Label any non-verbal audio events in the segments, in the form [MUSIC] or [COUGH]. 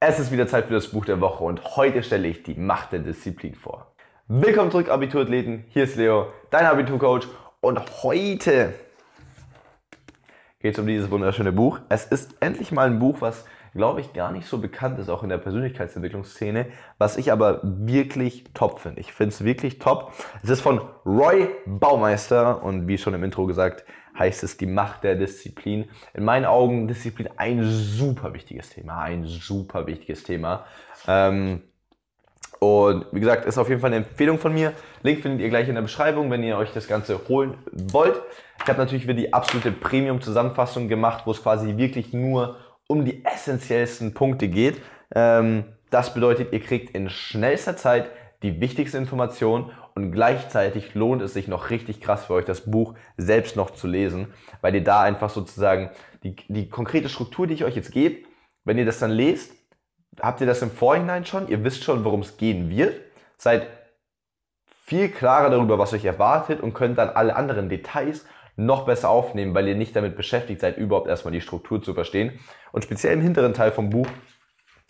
Es ist wieder Zeit für das Buch der Woche und heute stelle ich die Macht der Disziplin vor. Willkommen zurück, Abiturathleten. Hier ist Leo, dein Abiturcoach. Und heute geht es um dieses wunderschöne Buch. Es ist endlich mal ein Buch, was, glaube ich, gar nicht so bekannt ist, auch in der Persönlichkeitsentwicklungsszene, was ich aber wirklich top finde. Ich finde es wirklich top. Es ist von Roy Baumeister und wie schon im Intro gesagt, heißt es die Macht der Disziplin. In meinen Augen Disziplin ein super wichtiges Thema, ein super wichtiges Thema. Ähm, und wie gesagt, ist auf jeden Fall eine Empfehlung von mir. Link findet ihr gleich in der Beschreibung, wenn ihr euch das Ganze holen wollt. Ich habe natürlich wieder die absolute Premium-Zusammenfassung gemacht, wo es quasi wirklich nur um die essentiellsten Punkte geht. Ähm, das bedeutet, ihr kriegt in schnellster Zeit die wichtigste Information und gleichzeitig lohnt es sich noch richtig krass für euch, das Buch selbst noch zu lesen, weil ihr da einfach sozusagen die, die konkrete Struktur, die ich euch jetzt gebe, wenn ihr das dann lest, habt ihr das im Vorhinein schon, ihr wisst schon, worum es gehen wird, seid viel klarer darüber, was euch erwartet und könnt dann alle anderen Details noch besser aufnehmen, weil ihr nicht damit beschäftigt seid, überhaupt erstmal die Struktur zu verstehen. Und speziell im hinteren Teil vom Buch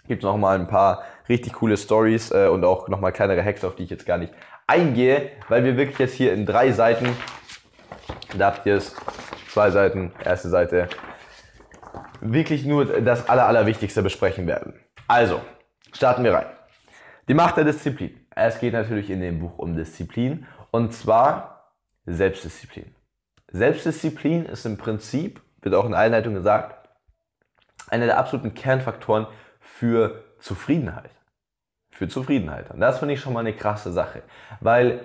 Gibt es nochmal ein paar richtig coole Stories äh, und auch nochmal kleinere Hacks, auf die ich jetzt gar nicht eingehe, weil wir wirklich jetzt hier in drei Seiten, da habt ihr es, zwei Seiten, erste Seite, wirklich nur das Aller, Allerwichtigste besprechen werden. Also, starten wir rein. Die Macht der Disziplin. Es geht natürlich in dem Buch um Disziplin und zwar Selbstdisziplin. Selbstdisziplin ist im Prinzip, wird auch in der Einleitung gesagt, einer der absoluten Kernfaktoren für Zufriedenheit. Für Zufriedenheit. Und das finde ich schon mal eine krasse Sache. Weil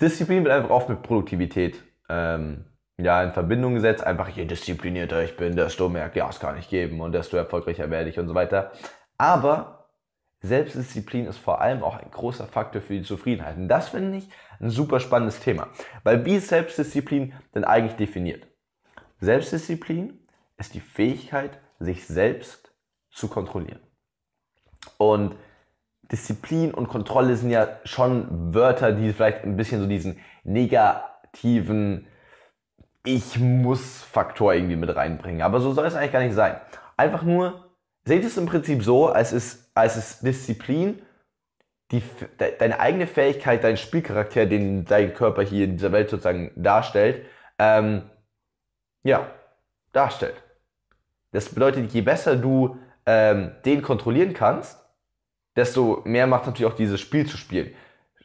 Disziplin wird einfach oft mit Produktivität ähm, ja, in Verbindung gesetzt. Einfach je disziplinierter ich bin, desto mehr Gas kann ich geben und desto erfolgreicher werde ich und so weiter. Aber Selbstdisziplin ist vor allem auch ein großer Faktor für die Zufriedenheit. Und das finde ich ein super spannendes Thema. Weil wie ist Selbstdisziplin denn eigentlich definiert? Selbstdisziplin ist die Fähigkeit, sich selbst zu kontrollieren. Und Disziplin und Kontrolle sind ja schon Wörter, die vielleicht ein bisschen so diesen negativen Ich muss Faktor irgendwie mit reinbringen. Aber so soll es eigentlich gar nicht sein. Einfach nur, seht es im Prinzip so, als ist, als ist Disziplin die, de, deine eigene Fähigkeit, dein Spielcharakter, den dein Körper hier in dieser Welt sozusagen darstellt, ähm, ja, darstellt. Das bedeutet, je besser du ähm, den kontrollieren kannst, desto mehr macht natürlich auch dieses Spiel zu spielen.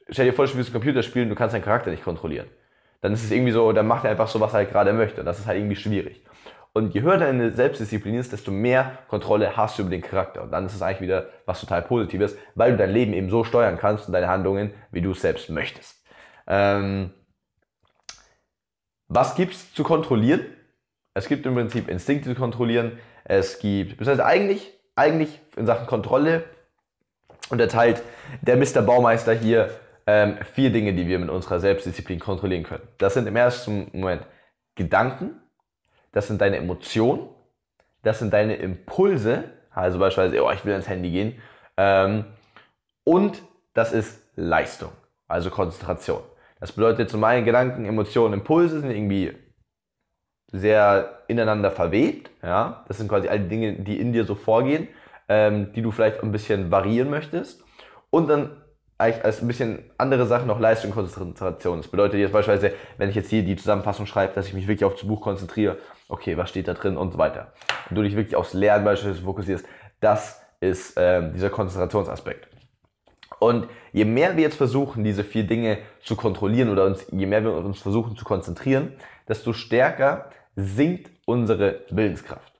Stell dir vor, du spielst ein Computerspiel und du kannst deinen Charakter nicht kontrollieren. Dann ist es irgendwie so, dann macht er einfach so, was er halt gerade möchte. Und das ist halt irgendwie schwierig. Und je höher deine Selbstdisziplin ist, desto mehr Kontrolle hast du über den Charakter. Und dann ist es eigentlich wieder was total Positives, weil du dein Leben eben so steuern kannst und deine Handlungen, wie du es selbst möchtest. Ähm, was es zu kontrollieren? Es gibt im Prinzip Instinkte zu kontrollieren es gibt, das heißt eigentlich, eigentlich in Sachen Kontrolle unterteilt der Mr. Baumeister hier ähm, vier Dinge, die wir mit unserer Selbstdisziplin kontrollieren können. Das sind im ersten Moment Gedanken, das sind deine Emotionen, das sind deine Impulse, also beispielsweise, oh, ich will ans Handy gehen, ähm, und das ist Leistung, also Konzentration. Das bedeutet, zu meinen Gedanken, Emotionen, Impulse sind irgendwie sehr ineinander verwebt. Ja? Das sind quasi all die Dinge, die in dir so vorgehen, ähm, die du vielleicht ein bisschen variieren möchtest. Und dann eigentlich als ein bisschen andere Sachen noch Leistung und Konzentration. Das bedeutet jetzt beispielsweise, wenn ich jetzt hier die Zusammenfassung schreibe, dass ich mich wirklich auf das Buch konzentriere, okay, was steht da drin und so weiter. Und du dich wirklich aufs Lernen beispielsweise fokussierst, das ist äh, dieser Konzentrationsaspekt. Und je mehr wir jetzt versuchen, diese vier Dinge zu kontrollieren oder uns, je mehr wir uns versuchen zu konzentrieren, desto stärker sinkt unsere Willenskraft.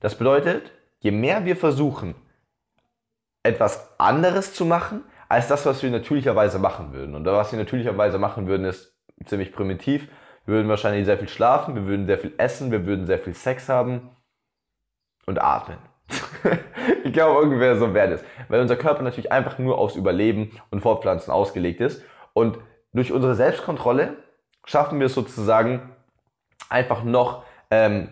Das bedeutet, je mehr wir versuchen, etwas anderes zu machen, als das, was wir natürlicherweise machen würden. Und was wir natürlicherweise machen würden, ist ziemlich primitiv. Wir würden wahrscheinlich sehr viel schlafen, wir würden sehr viel essen, wir würden sehr viel Sex haben und atmen. [LAUGHS] ich glaube, irgendwer so wäre das. Weil unser Körper natürlich einfach nur aufs Überleben und Fortpflanzen ausgelegt ist. Und durch unsere Selbstkontrolle schaffen wir es sozusagen, einfach noch ähm,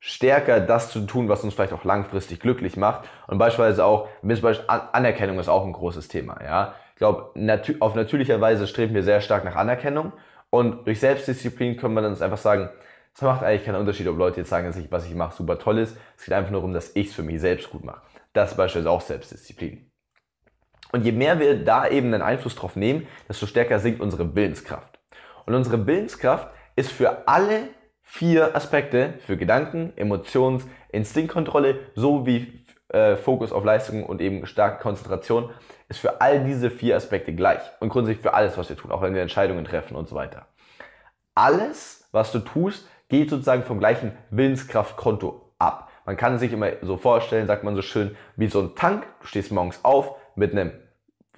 stärker das zu tun, was uns vielleicht auch langfristig glücklich macht. Und beispielsweise auch, Anerkennung ist auch ein großes Thema. Ja? Ich glaube, natür auf natürlicher Weise streben wir sehr stark nach Anerkennung. Und durch Selbstdisziplin können wir dann einfach sagen, es macht eigentlich keinen Unterschied, ob Leute jetzt sagen, dass ich, was ich mache, super toll ist. Es geht einfach nur darum, dass ich es für mich selbst gut mache. Das ist beispielsweise auch Selbstdisziplin. Und je mehr wir da eben einen Einfluss drauf nehmen, desto stärker sinkt unsere Willenskraft. Und unsere Willenskraft ist für alle vier Aspekte, für Gedanken, Emotions, Instinktkontrolle sowie äh, Fokus auf Leistung und eben starke Konzentration, ist für all diese vier Aspekte gleich und grundsätzlich für alles, was wir tun, auch wenn wir Entscheidungen treffen und so weiter. Alles, was du tust, geht sozusagen vom gleichen Willenskraftkonto ab. Man kann sich immer so vorstellen, sagt man so schön, wie so ein Tank. Du stehst morgens auf mit einem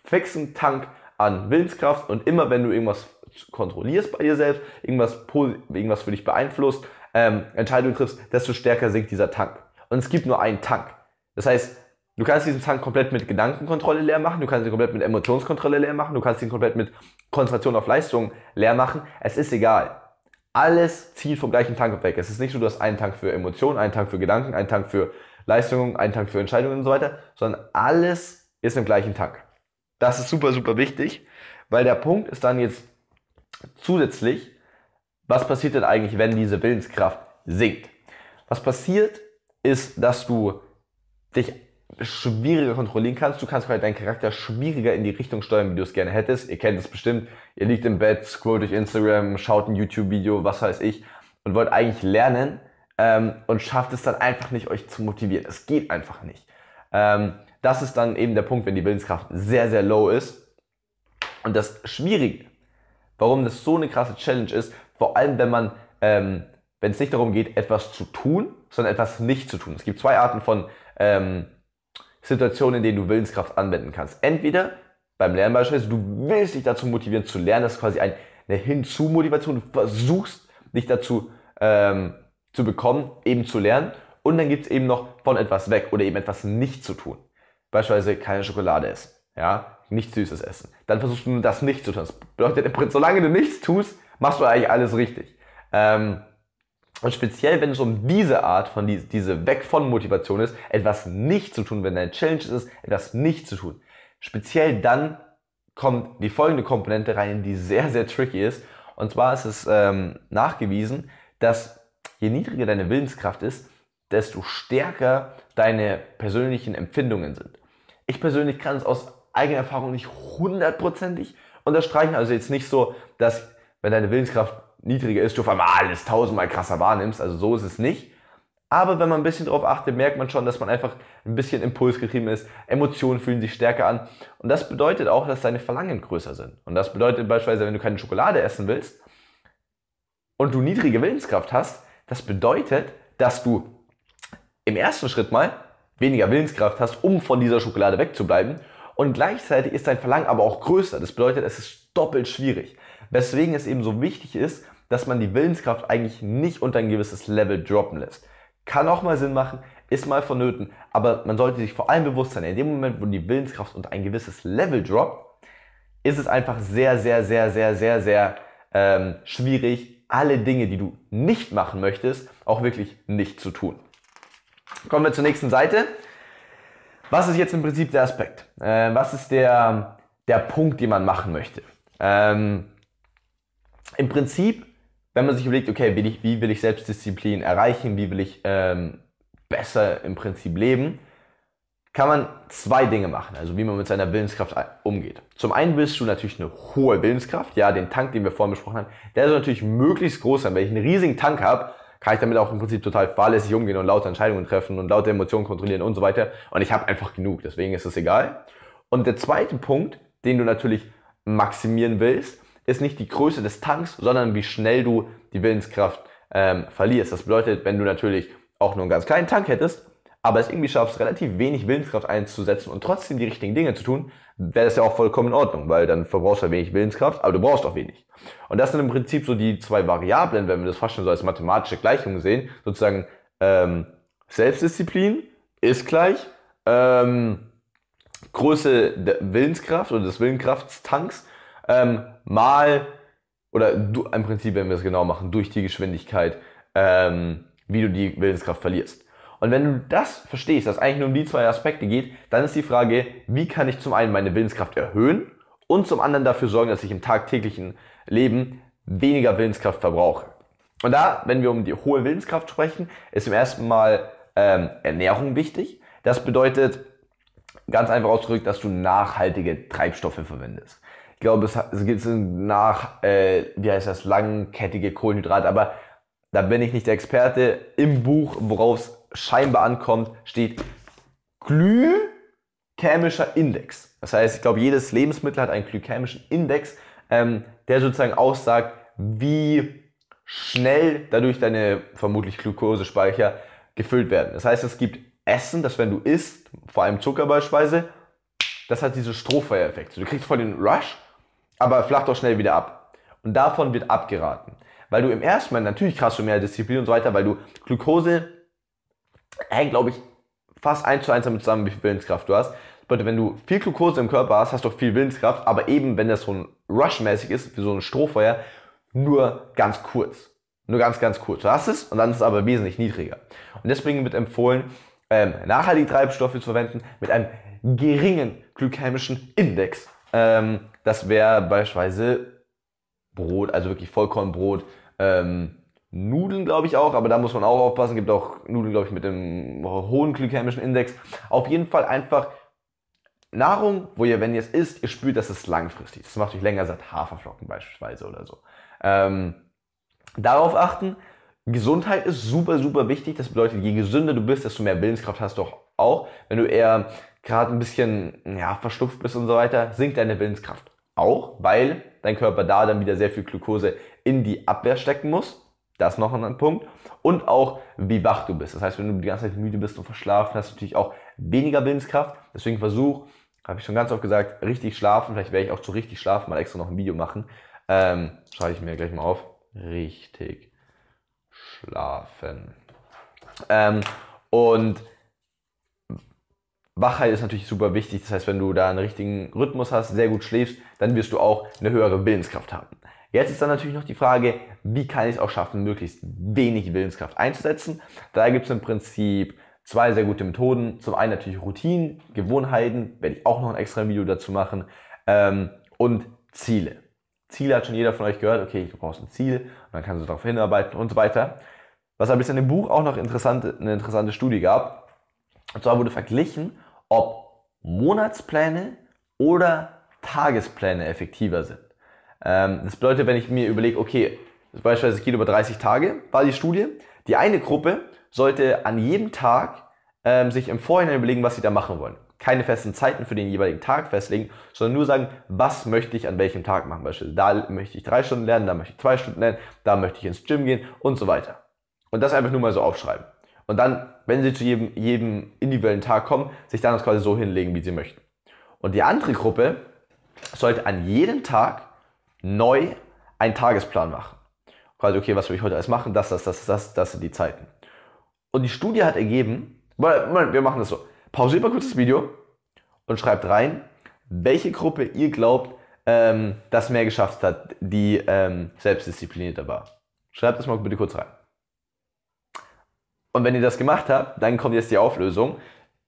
fixen Tank an Willenskraft und immer wenn du irgendwas kontrollierst bei dir selbst, irgendwas, irgendwas für dich beeinflusst, ähm, Entscheidungen triffst, desto stärker sinkt dieser Tank. Und es gibt nur einen Tank. Das heißt, du kannst diesen Tank komplett mit Gedankenkontrolle leer machen, du kannst ihn komplett mit Emotionskontrolle leer machen, du kannst ihn komplett mit Konzentration auf Leistung leer machen. Es ist egal. Alles zieht vom gleichen Tank weg. Es ist nicht so, du hast einen Tank für Emotionen, einen Tank für Gedanken, einen Tank für Leistungen, einen Tank für Entscheidungen und so weiter, sondern alles ist im gleichen Tank. Das ist super, super wichtig, weil der Punkt ist dann jetzt Zusätzlich, was passiert denn eigentlich, wenn diese Willenskraft sinkt? Was passiert ist, dass du dich schwieriger kontrollieren kannst. Du kannst quasi deinen Charakter schwieriger in die Richtung steuern, wie du es gerne hättest. Ihr kennt es bestimmt. Ihr liegt im Bett, scrollt durch Instagram, schaut ein YouTube-Video, was weiß ich, und wollt eigentlich lernen ähm, und schafft es dann einfach nicht, euch zu motivieren. Es geht einfach nicht. Ähm, das ist dann eben der Punkt, wenn die Willenskraft sehr, sehr low ist. Und das Schwierige warum das so eine krasse Challenge ist, vor allem wenn man, ähm, wenn es nicht darum geht, etwas zu tun, sondern etwas nicht zu tun. Es gibt zwei Arten von ähm, Situationen, in denen du Willenskraft anwenden kannst. Entweder beim Lernen beispielsweise, du willst dich dazu motivieren zu lernen, das ist quasi ein, eine Hinzu-Motivation, du versuchst dich dazu ähm, zu bekommen, eben zu lernen. Und dann gibt es eben noch von etwas weg oder eben etwas nicht zu tun. Beispielsweise keine Schokolade essen. Ja, nichts Süßes essen. Dann versuchst du nur das nicht zu tun. Das bedeutet solange du nichts tust, machst du eigentlich alles richtig. Ähm, und speziell, wenn es um diese Art von, diese, diese Weg von Motivation ist, etwas nicht zu tun, wenn dein Challenge ist, etwas nicht zu tun. Speziell dann kommt die folgende Komponente rein, die sehr, sehr tricky ist. Und zwar ist es ähm, nachgewiesen, dass je niedriger deine Willenskraft ist, desto stärker deine persönlichen Empfindungen sind. Ich persönlich kann es aus eigene Erfahrung nicht hundertprozentig unterstreichen. Also jetzt nicht so, dass wenn deine Willenskraft niedriger ist, du auf einmal alles tausendmal krasser wahrnimmst. Also so ist es nicht. Aber wenn man ein bisschen darauf achtet, merkt man schon, dass man einfach ein bisschen impulsgetrieben ist. Emotionen fühlen sich stärker an. Und das bedeutet auch, dass deine Verlangen größer sind. Und das bedeutet beispielsweise, wenn du keine Schokolade essen willst und du niedrige Willenskraft hast, das bedeutet, dass du im ersten Schritt mal weniger Willenskraft hast, um von dieser Schokolade wegzubleiben und gleichzeitig ist dein Verlangen aber auch größer. Das bedeutet, es ist doppelt schwierig. Weswegen es eben so wichtig ist, dass man die Willenskraft eigentlich nicht unter ein gewisses Level droppen lässt. Kann auch mal Sinn machen, ist mal vonnöten, aber man sollte sich vor allem bewusst sein, in dem Moment, wo die Willenskraft unter ein gewisses Level droppt, ist es einfach sehr, sehr, sehr, sehr, sehr, sehr ähm, schwierig, alle Dinge, die du nicht machen möchtest, auch wirklich nicht zu tun. Kommen wir zur nächsten Seite. Was ist jetzt im Prinzip der Aspekt? Äh, was ist der, der Punkt, den man machen möchte? Ähm, Im Prinzip, wenn man sich überlegt, okay, will ich, wie will ich Selbstdisziplin erreichen, wie will ich ähm, besser im Prinzip leben, kann man zwei Dinge machen, also wie man mit seiner Willenskraft umgeht. Zum einen willst du natürlich eine hohe Willenskraft, ja, den Tank, den wir vorhin besprochen haben, der soll natürlich möglichst groß sein. Wenn ich einen riesigen Tank habe, kann ich damit auch im Prinzip total fahrlässig umgehen und laute Entscheidungen treffen und laute Emotionen kontrollieren und so weiter. Und ich habe einfach genug, deswegen ist es egal. Und der zweite Punkt, den du natürlich maximieren willst, ist nicht die Größe des Tanks, sondern wie schnell du die Willenskraft ähm, verlierst. Das bedeutet, wenn du natürlich auch nur einen ganz kleinen Tank hättest, aber es irgendwie schaffst, relativ wenig Willenskraft einzusetzen und trotzdem die richtigen Dinge zu tun, wäre das ja auch vollkommen in Ordnung, weil dann verbrauchst du ja wenig Willenskraft, aber du brauchst auch wenig. Und das sind im Prinzip so die zwei Variablen, wenn wir das fast schon so als mathematische Gleichung sehen, sozusagen ähm, Selbstdisziplin ist gleich ähm, Größe der Willenskraft oder des Willenskraftstanks ähm, mal oder du, im Prinzip, wenn wir es genau machen, durch die Geschwindigkeit, ähm, wie du die Willenskraft verlierst. Und wenn du das verstehst, dass es eigentlich nur um die zwei Aspekte geht, dann ist die Frage, wie kann ich zum einen meine Willenskraft erhöhen und zum anderen dafür sorgen, dass ich im tagtäglichen Leben weniger Willenskraft verbrauche. Und da, wenn wir um die hohe Willenskraft sprechen, ist im ersten Mal ähm, Ernährung wichtig. Das bedeutet, ganz einfach ausgedrückt, dass du nachhaltige Treibstoffe verwendest. Ich glaube, es, es gibt nach, äh, wie heißt das, langkettige Kohlenhydrate, aber da bin ich nicht der Experte im Buch, worauf es scheinbar ankommt, steht glykämischer Index. Das heißt, ich glaube, jedes Lebensmittel hat einen glykämischen Index, ähm, der sozusagen aussagt, wie schnell dadurch deine vermutlich Glukosespeicher gefüllt werden. Das heißt, es gibt Essen, das wenn du isst, vor allem Zucker beispielsweise, das hat diesen Strohfeuereffekt. Du kriegst voll den Rush, aber flacht auch schnell wieder ab. Und davon wird abgeraten. Weil du im ersten Mal, natürlich hast du mehr Disziplin und so weiter, weil du Glukose hängt, glaube ich, fast eins zu eins damit zusammen, wie viel Willenskraft du hast. Bedeutet, wenn du viel Glukose im Körper hast, hast du auch viel Willenskraft, aber eben, wenn das so ein Rush-mäßig ist, wie so ein Strohfeuer, nur ganz kurz. Nur ganz, ganz kurz. Du hast es und dann ist es aber wesentlich niedriger. Und deswegen wird empfohlen, ähm, nachhaltige Treibstoffe zu verwenden mit einem geringen glykämischen Index. Ähm, das wäre beispielsweise Brot, also wirklich Vollkornbrot, ähm, Nudeln, glaube ich auch, aber da muss man auch aufpassen. Es Gibt auch Nudeln, glaube ich, mit einem hohen glykämischen Index. Auf jeden Fall einfach Nahrung, wo ihr, wenn ihr es isst, ihr spürt, dass es langfristig. ist. Das macht euch länger satt. Haferflocken beispielsweise oder so. Ähm, darauf achten. Gesundheit ist super, super wichtig. Das bedeutet, je gesünder du bist, desto mehr Willenskraft hast du auch. Wenn du eher gerade ein bisschen ja, verstopft bist und so weiter, sinkt deine Willenskraft auch, weil dein Körper da dann wieder sehr viel Glucose in die Abwehr stecken muss. Das ist noch ein Punkt. Und auch, wie wach du bist. Das heißt, wenn du die ganze Zeit müde bist und verschlafen, hast du natürlich auch weniger Willenskraft. Deswegen versuch, habe ich schon ganz oft gesagt, richtig schlafen. Vielleicht werde ich auch zu richtig schlafen mal extra noch ein Video machen. Ähm, schreibe ich mir gleich mal auf. Richtig schlafen. Ähm, und Wachheit ist natürlich super wichtig. Das heißt, wenn du da einen richtigen Rhythmus hast, sehr gut schläfst, dann wirst du auch eine höhere Willenskraft haben. Jetzt ist dann natürlich noch die Frage, wie kann ich es auch schaffen, möglichst wenig Willenskraft einzusetzen? Da gibt es im Prinzip zwei sehr gute Methoden. Zum einen natürlich Routinen, Gewohnheiten, werde ich auch noch ein extra Video dazu machen, ähm, und Ziele. Ziele hat schon jeder von euch gehört, okay, du brauchst ein Ziel und dann kannst du darauf hinarbeiten und so weiter. Was aber bis in dem Buch auch noch interessante, eine interessante Studie gab, und zwar wurde verglichen, ob Monatspläne oder Tagespläne effektiver sind. Ähm, das bedeutet, wenn ich mir überlege, okay, beispielsweise es geht über 30 Tage, war die Studie, die eine Gruppe sollte an jedem Tag ähm, sich im Vorhinein überlegen, was sie da machen wollen. Keine festen Zeiten für den jeweiligen Tag festlegen, sondern nur sagen, was möchte ich an welchem Tag machen. Beispielsweise, da möchte ich drei Stunden lernen, da möchte ich zwei Stunden lernen, da möchte ich ins Gym gehen und so weiter. Und das einfach nur mal so aufschreiben. Und dann, wenn sie zu jedem, jedem individuellen Tag kommen, sich dann das quasi so hinlegen, wie sie möchten. Und die andere Gruppe sollte an jedem Tag neu einen Tagesplan machen. Also, okay, was will ich heute alles machen? Das, das, das, das, das sind die Zeiten. Und die Studie hat ergeben, wir machen das so. Pausiert mal kurz das Video und schreibt rein, welche Gruppe ihr glaubt, ähm, das mehr geschafft hat, die ähm, selbstdisziplinierter war. Schreibt das mal bitte kurz rein. Und wenn ihr das gemacht habt, dann kommt jetzt die Auflösung.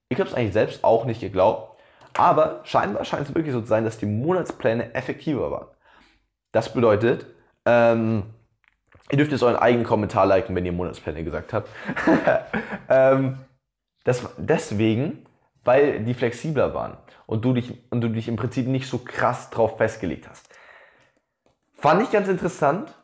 Ich habe es eigentlich selbst auch nicht geglaubt, aber scheinbar scheint es wirklich so zu sein, dass die Monatspläne effektiver waren. Das bedeutet, ähm, ihr dürft jetzt euren eigenen Kommentar liken, wenn ihr Monatspläne gesagt habt. [LAUGHS] ähm, das, deswegen, weil die flexibler waren und du, dich, und du dich im Prinzip nicht so krass drauf festgelegt hast. Fand ich ganz interessant,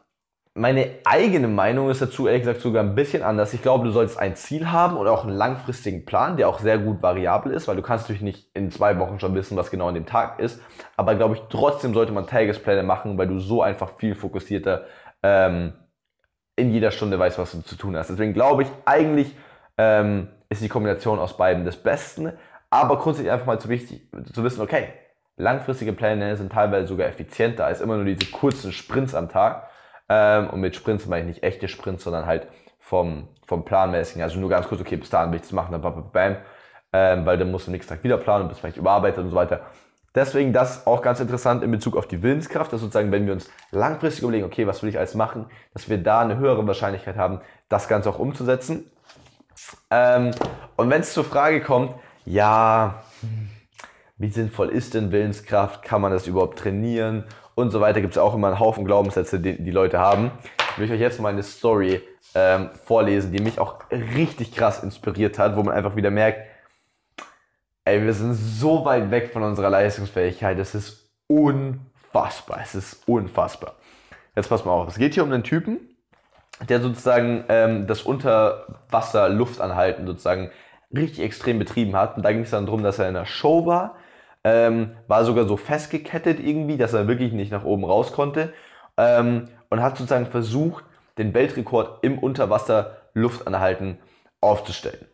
meine eigene Meinung ist dazu ehrlich gesagt sogar ein bisschen anders. Ich glaube, du sollst ein Ziel haben oder auch einen langfristigen Plan, der auch sehr gut variabel ist, weil du kannst natürlich nicht in zwei Wochen schon wissen, was genau an dem Tag ist. Aber glaube ich, trotzdem sollte man Tagespläne machen, weil du so einfach viel fokussierter ähm, in jeder Stunde weißt, was du zu tun hast. Deswegen glaube ich, eigentlich ähm, ist die Kombination aus beiden das Beste. Aber grundsätzlich einfach mal zu wichtig zu wissen, okay, langfristige Pläne sind teilweise sogar effizienter als immer nur diese kurzen Sprints am Tag ähm, und mit Sprints meine ich nicht echte Sprints, sondern halt vom, vom Planmäßigen. Also nur ganz kurz, okay, bis dahin will ich das machen, dann bam, bam, bam. Ähm, weil dann musst du nächsten Tag wieder planen und bist vielleicht überarbeitet und so weiter. Deswegen das auch ganz interessant in Bezug auf die Willenskraft, dass sozusagen, wenn wir uns langfristig überlegen, okay, was will ich alles machen, dass wir da eine höhere Wahrscheinlichkeit haben, das Ganze auch umzusetzen. Ähm, und wenn es zur Frage kommt, ja, wie sinnvoll ist denn Willenskraft, kann man das überhaupt trainieren und so weiter gibt es auch immer einen Haufen Glaubenssätze, die die Leute haben. Will ich euch jetzt mal eine Story ähm, vorlesen, die mich auch richtig krass inspiriert hat, wo man einfach wieder merkt, ey, wir sind so weit weg von unserer Leistungsfähigkeit, Das ist unfassbar, es ist unfassbar. Jetzt pass mal auf, es geht hier um einen Typen, der sozusagen ähm, das Unterwasser-Luftanhalten sozusagen richtig extrem betrieben hat. Und da ging es dann darum, dass er in einer Show war ähm, war sogar so festgekettet irgendwie, dass er wirklich nicht nach oben raus konnte ähm, und hat sozusagen versucht, den Weltrekord im Unterwasser Luftanhalten aufzustellen.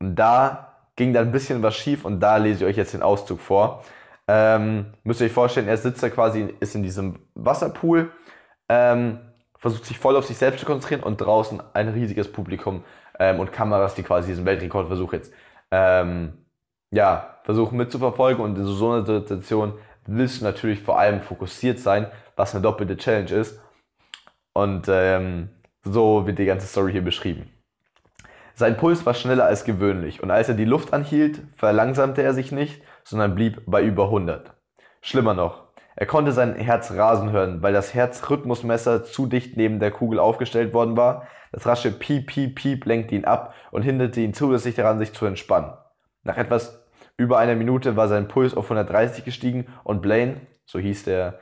Und da ging dann ein bisschen was schief und da lese ich euch jetzt den Auszug vor. Ähm, müsst ihr euch vorstellen, er sitzt da quasi, ist in diesem Wasserpool, ähm, versucht sich voll auf sich selbst zu konzentrieren und draußen ein riesiges Publikum ähm, und Kameras, die quasi diesen Weltrekordversuch jetzt ähm, ja, versuchen mitzuverfolgen. Und in so einer Situation willst du natürlich vor allem fokussiert sein, was eine doppelte Challenge ist. Und ähm, so wird die ganze Story hier beschrieben. Sein Puls war schneller als gewöhnlich und als er die Luft anhielt, verlangsamte er sich nicht, sondern blieb bei über 100. Schlimmer noch, er konnte sein Herz rasen hören, weil das Herzrhythmusmesser zu dicht neben der Kugel aufgestellt worden war. Das rasche Piep, Piep, Piep lenkte ihn ab und hinderte ihn zusätzlich daran, sich zu entspannen. Nach etwas über einer Minute war sein Puls auf 130 gestiegen und Blaine, so hieß der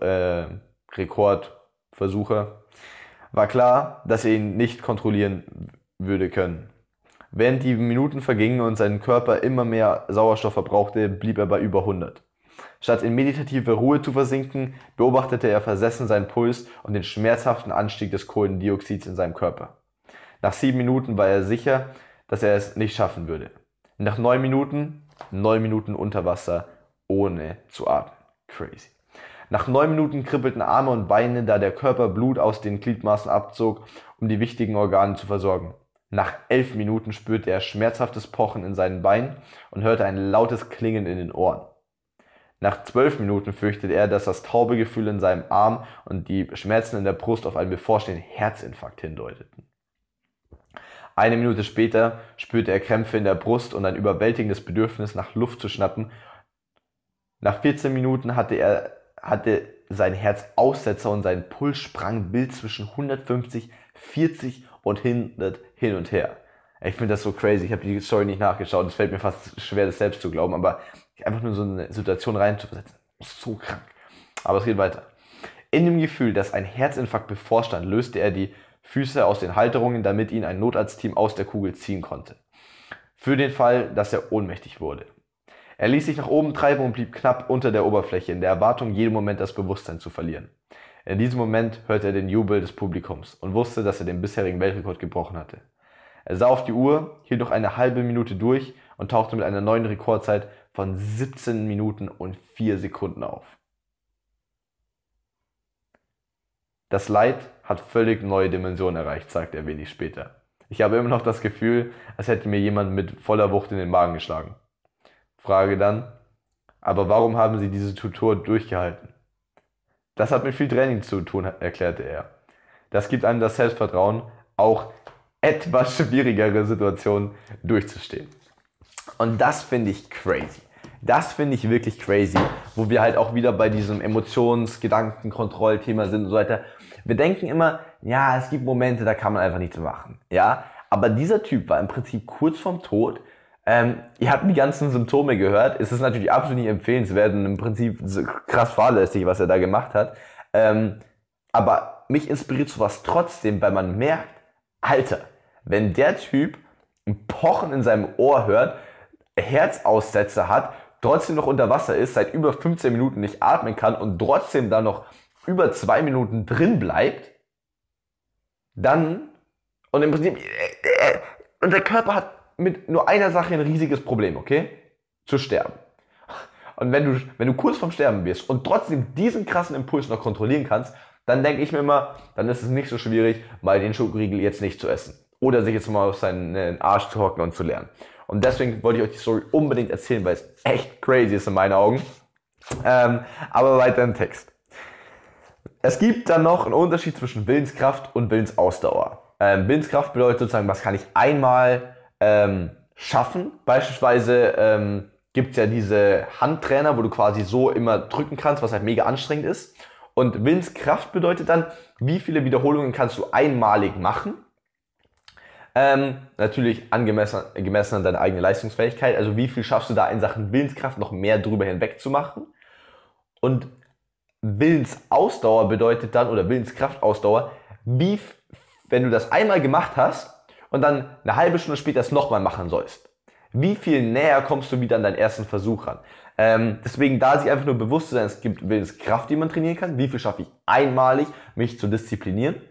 äh, Rekordversucher, war klar, dass er ihn nicht kontrollieren würde können. Während die Minuten vergingen und sein Körper immer mehr Sauerstoff verbrauchte, blieb er bei über 100. Statt in meditative Ruhe zu versinken, beobachtete er versessen seinen Puls und den schmerzhaften Anstieg des Kohlendioxids in seinem Körper. Nach sieben Minuten war er sicher, dass er es nicht schaffen würde. Nach neun Minuten neun Minuten unter Wasser, ohne zu atmen. Crazy. Nach neun Minuten kribbelten Arme und Beine, da der Körper Blut aus den Gliedmaßen abzog, um die wichtigen Organe zu versorgen. Nach elf Minuten spürte er schmerzhaftes Pochen in seinen Beinen und hörte ein lautes Klingen in den Ohren. Nach zwölf Minuten fürchtete er, dass das taube Gefühl in seinem Arm und die Schmerzen in der Brust auf einen bevorstehenden Herzinfarkt hindeuteten. Eine Minute später spürte er Krämpfe in der Brust und ein überwältigendes Bedürfnis nach Luft zu schnappen. Nach 14 Minuten hatte er hatte sein Herz Aussetzer und sein Puls sprang wild zwischen 150, 40 und 100 hin und her. Ich finde das so crazy. Ich habe die Story nicht nachgeschaut. Es fällt mir fast schwer, das selbst zu glauben, aber einfach nur so eine Situation reinzusetzen, ist So krank. Aber es geht weiter. In dem Gefühl, dass ein Herzinfarkt bevorstand, löste er die Füße aus den Halterungen, damit ihn ein Notarztteam aus der Kugel ziehen konnte. Für den Fall, dass er ohnmächtig wurde. Er ließ sich nach oben treiben und blieb knapp unter der Oberfläche, in der Erwartung, jeden Moment das Bewusstsein zu verlieren. In diesem Moment hörte er den Jubel des Publikums und wusste, dass er den bisherigen Weltrekord gebrochen hatte. Er sah auf die Uhr, hielt noch eine halbe Minute durch und tauchte mit einer neuen Rekordzeit von 17 Minuten und 4 Sekunden auf. Das Leid hat völlig neue Dimensionen erreicht, sagt er wenig später. Ich habe immer noch das Gefühl, als hätte mir jemand mit voller Wucht in den Magen geschlagen. Frage dann, aber warum haben Sie diese Tutor durchgehalten? Das hat mit viel Training zu tun, erklärte er. Das gibt einem das Selbstvertrauen, auch etwas schwierigere Situationen durchzustehen. Und das finde ich crazy. Das finde ich wirklich crazy, wo wir halt auch wieder bei diesem Emotions-, Gedanken-, Kontrollthema sind und so weiter. Wir denken immer, ja, es gibt Momente, da kann man einfach nichts machen, ja. Aber dieser Typ war im Prinzip kurz vorm Tod. Ähm, ihr habt die ganzen Symptome gehört. Es ist natürlich absolut nicht empfehlenswert und im Prinzip krass fahrlässig, was er da gemacht hat. Ähm, aber mich inspiriert sowas trotzdem, weil man merkt, Alter, wenn der Typ ein Pochen in seinem Ohr hört, Herzaussätze hat trotzdem noch unter Wasser ist, seit über 15 Minuten nicht atmen kann und trotzdem da noch über zwei Minuten drin bleibt, dann und im Prinzip äh, äh, unser Körper hat mit nur einer Sache ein riesiges Problem, okay? Zu sterben. Und wenn du, wenn du kurz vorm Sterben bist und trotzdem diesen krassen Impuls noch kontrollieren kannst, dann denke ich mir immer, dann ist es nicht so schwierig, mal den Schokoriegel jetzt nicht zu essen. Oder sich jetzt mal auf seinen äh, Arsch zu hocken und zu lernen. Und deswegen wollte ich euch die Story unbedingt erzählen, weil es echt crazy ist in meinen Augen. Ähm, aber weiter im Text. Es gibt dann noch einen Unterschied zwischen Willenskraft und Willensausdauer. Ähm, Willenskraft bedeutet sozusagen, was kann ich einmal ähm, schaffen. Beispielsweise ähm, gibt es ja diese Handtrainer, wo du quasi so immer drücken kannst, was halt mega anstrengend ist. Und Willenskraft bedeutet dann, wie viele Wiederholungen kannst du einmalig machen ähm, natürlich angemessen gemessen an deine eigene Leistungsfähigkeit. Also wie viel schaffst du da in Sachen Willenskraft noch mehr drüber hinweg zu machen? Und Willensausdauer bedeutet dann, oder Willenskraftausdauer, wie, wenn du das einmal gemacht hast und dann eine halbe Stunde später es nochmal machen sollst, wie viel näher kommst du wieder an deinen ersten Versuch ran? Ähm, deswegen da sich einfach nur bewusst zu sein, es gibt Willenskraft, die man trainieren kann. Wie viel schaffe ich einmalig, mich zu disziplinieren?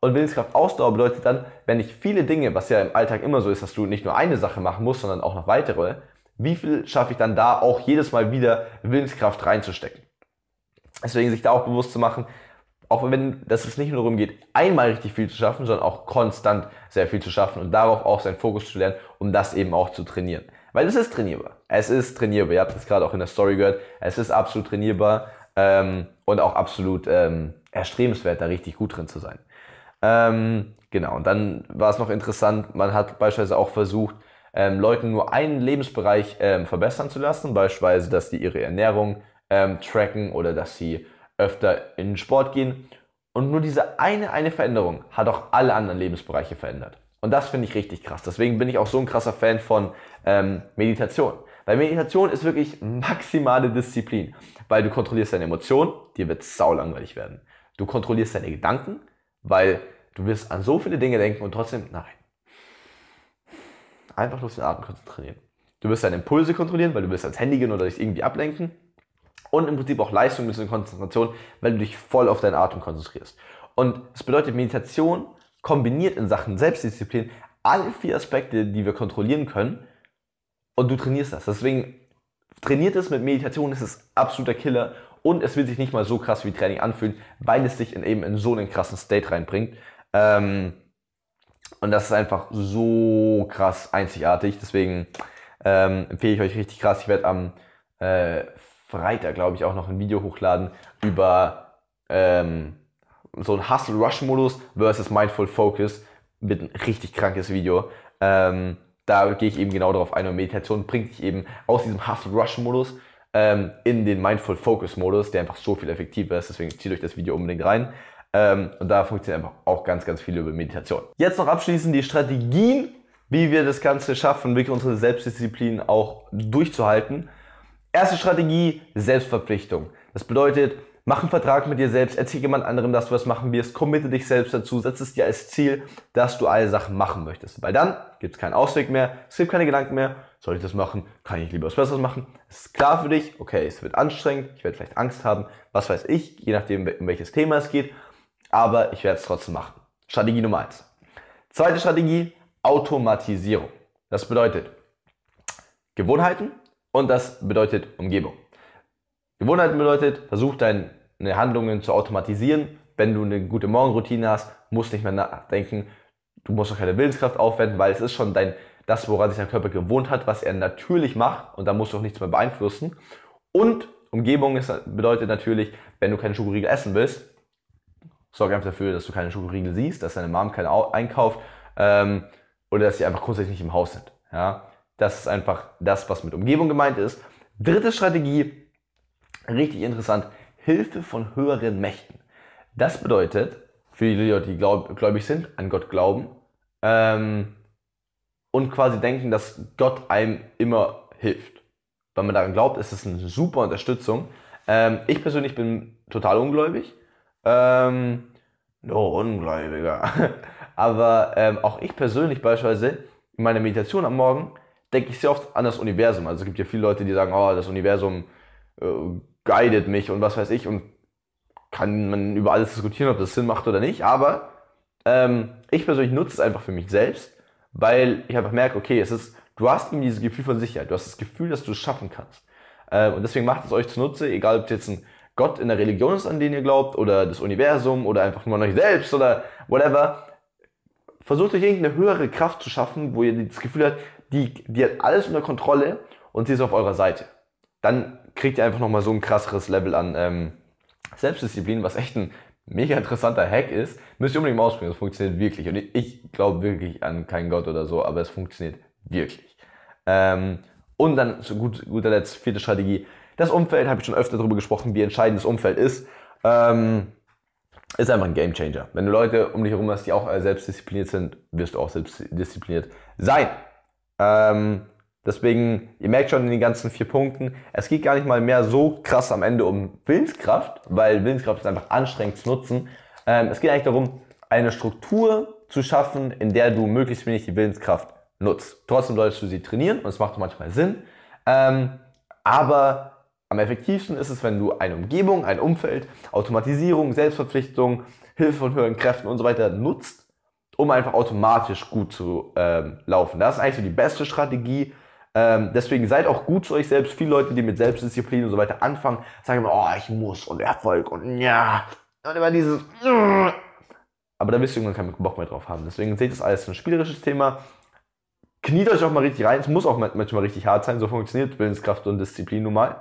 Und Willenskraft Ausdauer bedeutet dann, wenn ich viele Dinge, was ja im Alltag immer so ist, dass du nicht nur eine Sache machen musst, sondern auch noch weitere, wie viel schaffe ich dann da auch jedes Mal wieder Willenskraft reinzustecken? Deswegen sich da auch bewusst zu machen, auch wenn dass es nicht nur darum geht, einmal richtig viel zu schaffen, sondern auch konstant sehr viel zu schaffen und darauf auch seinen Fokus zu lernen, um das eben auch zu trainieren. Weil es ist trainierbar. Es ist trainierbar. Ihr habt es gerade auch in der Story gehört. Es ist absolut trainierbar ähm, und auch absolut ähm, erstrebenswert, da richtig gut drin zu sein. Ähm, genau, und dann war es noch interessant, man hat beispielsweise auch versucht, ähm, Leuten nur einen Lebensbereich ähm, verbessern zu lassen, beispielsweise, dass die ihre Ernährung ähm, tracken oder dass sie öfter in den Sport gehen. Und nur diese eine, eine Veränderung hat auch alle anderen Lebensbereiche verändert. Und das finde ich richtig krass. Deswegen bin ich auch so ein krasser Fan von ähm, Meditation. Weil Meditation ist wirklich maximale Disziplin, weil du kontrollierst deine Emotionen, dir wird sau langweilig werden. Du kontrollierst deine Gedanken, weil du wirst an so viele Dinge denken und trotzdem, nein. Einfach bloß den Atem konzentrieren. Du wirst deine Impulse kontrollieren, weil du wirst als Handy gehen oder dich irgendwie ablenken. Und im Prinzip auch Leistung ein bisschen Konzentration, weil du dich voll auf deinen Atem konzentrierst. Und es bedeutet, Meditation kombiniert in Sachen Selbstdisziplin alle vier Aspekte, die wir kontrollieren können. Und du trainierst das. Deswegen trainiert es mit Meditation, ist es absoluter Killer und es wird sich nicht mal so krass wie Training anfühlen, weil es dich in, eben in so einen krassen State reinbringt. Ähm, und das ist einfach so krass einzigartig. Deswegen ähm, empfehle ich euch richtig krass. Ich werde am äh, Freitag, glaube ich, auch noch ein Video hochladen über ähm, so einen Hustle-Rush-Modus versus Mindful Focus mit ein richtig krankes Video. Ähm, da gehe ich eben genau darauf ein und Meditation bringt dich eben aus diesem Hustle-Rush-Modus ähm, in den Mindful Focus Modus, der einfach so viel effektiver ist. Deswegen zieht euch das Video unbedingt rein. Ähm, und da funktioniert einfach auch ganz, ganz viel über Meditation. Jetzt noch abschließend die Strategien, wie wir das Ganze schaffen, wirklich unsere Selbstdisziplin auch durchzuhalten. Erste Strategie, Selbstverpflichtung. Das bedeutet, Mach einen Vertrag mit dir selbst, erzähl jemand anderem, dass du was machen wirst, committe dich selbst dazu, setz es dir als Ziel, dass du alle Sachen machen möchtest. Weil dann gibt es keinen Ausweg mehr, es gibt keine Gedanken mehr soll ich das machen? Kann ich lieber was Besseres machen? ist klar für dich, okay, es wird anstrengend, ich werde vielleicht Angst haben, was weiß ich, je nachdem, um welches Thema es geht, aber ich werde es trotzdem machen. Strategie Nummer 1. Zweite Strategie, Automatisierung. Das bedeutet Gewohnheiten und das bedeutet Umgebung. Gewohnheiten bedeutet, versuch deine Handlungen zu automatisieren. Wenn du eine gute Morgenroutine hast, musst nicht mehr nachdenken, du musst auch keine Willenskraft aufwenden, weil es ist schon dein das, woran sich dein Körper gewohnt hat, was er natürlich macht und da musst du auch nichts mehr beeinflussen. Und Umgebung ist, bedeutet natürlich, wenn du keine Schokoriegel essen willst, sorg einfach dafür, dass du keine Schokoriegel siehst, dass deine Mom keine einkauft ähm, oder dass sie einfach grundsätzlich nicht im Haus sind. Ja? Das ist einfach das, was mit Umgebung gemeint ist. Dritte Strategie, richtig interessant, Hilfe von höheren Mächten. Das bedeutet, für die Leute, die gläubig sind, an Gott glauben, ähm, und quasi denken, dass Gott einem immer hilft. Wenn man daran glaubt, ist es eine super Unterstützung. Ähm, ich persönlich bin total ungläubig. Ähm, nur Ungläubiger. [LAUGHS] Aber ähm, auch ich persönlich beispielsweise, in meiner Meditation am Morgen, denke ich sehr oft an das Universum. Also es gibt ja viele Leute, die sagen, oh, das Universum äh, guidet mich und was weiß ich. Und kann man über alles diskutieren, ob das Sinn macht oder nicht. Aber ähm, ich persönlich nutze es einfach für mich selbst weil ich einfach merke, okay, es ist, du hast irgendwie dieses Gefühl von Sicherheit, du hast das Gefühl, dass du es schaffen kannst. Ähm, und deswegen macht es euch zunutze, egal ob es jetzt ein Gott in der Religion ist, an den ihr glaubt, oder das Universum, oder einfach nur an euch selbst, oder whatever. Versucht euch irgendeine höhere Kraft zu schaffen, wo ihr das Gefühl habt, die, die hat alles unter Kontrolle und sie ist auf eurer Seite. Dann kriegt ihr einfach nochmal so ein krasseres Level an ähm, Selbstdisziplin, was echt ein mega interessanter Hack ist, müsst ihr unbedingt mal ausprobieren. Das funktioniert wirklich. Und ich glaube wirklich an keinen Gott oder so, aber es funktioniert wirklich. Ähm, und dann zu gut, guter Letzt, vierte Strategie. Das Umfeld, habe ich schon öfter darüber gesprochen, wie entscheidend das Umfeld ist. Ähm, ist einfach ein Gamechanger. Wenn du Leute um dich herum hast, die auch äh, selbstdiszipliniert sind, wirst du auch selbstdiszipliniert sein. Ähm, Deswegen, ihr merkt schon in den ganzen vier Punkten, es geht gar nicht mal mehr so krass am Ende um Willenskraft, weil Willenskraft ist einfach anstrengend zu nutzen. Ähm, es geht eigentlich darum, eine Struktur zu schaffen, in der du möglichst wenig die Willenskraft nutzt. Trotzdem solltest du sie trainieren und es macht manchmal Sinn. Ähm, aber am effektivsten ist es, wenn du eine Umgebung, ein Umfeld, Automatisierung, Selbstverpflichtung, Hilfe von höheren Kräften und so weiter nutzt, um einfach automatisch gut zu ähm, laufen. Das ist eigentlich so die beste Strategie, ähm, deswegen seid auch gut zu euch selbst. Viele Leute, die mit Selbstdisziplin und so weiter anfangen, sagen immer, oh, ich muss und Erfolg und ja. Und immer dieses. Aber da wirst ihr irgendwann keinen Bock mehr drauf haben. Deswegen seht das alles ein spielerisches Thema. Kniet euch auch mal richtig rein. Es muss auch manchmal richtig hart sein. So funktioniert Willenskraft und Disziplin nun mal.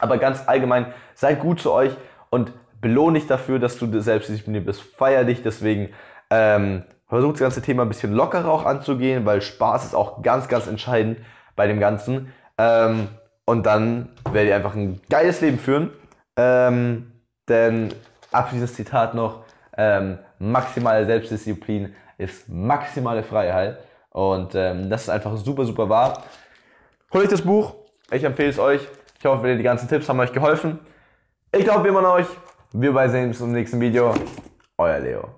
Aber ganz allgemein, seid gut zu euch und belohne dich dafür, dass du selbstdiszipliniert bist. Feier dich deswegen. Ähm, versucht das ganze Thema ein bisschen lockerer auch anzugehen, weil Spaß ist auch ganz, ganz entscheidend bei dem Ganzen. Ähm, und dann werdet ihr einfach ein geiles Leben führen. Ähm, denn abschließendes Zitat noch: ähm, maximale Selbstdisziplin ist maximale Freiheit. Und ähm, das ist einfach super, super wahr. Hol euch das Buch. Ich empfehle es euch. Ich hoffe, die ganzen Tipps haben euch geholfen. Ich glaube, wir an euch. Wir bei sehen uns im nächsten Video. Euer Leo.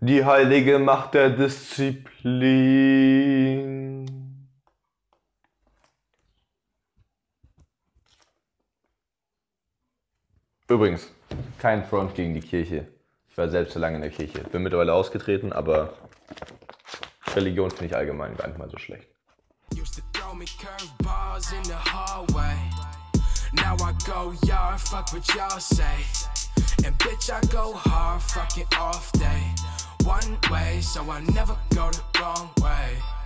die heilige Macht der Disziplin. Übrigens, kein Front gegen die Kirche. Ich war selbst so lange in der Kirche. Bin mittlerweile ausgetreten, aber Religion finde ich allgemein gar nicht mal so schlecht. Now I go yard, fuck what y'all say. And bitch, I go hard, fucking off day. one way, so I never go the wrong way.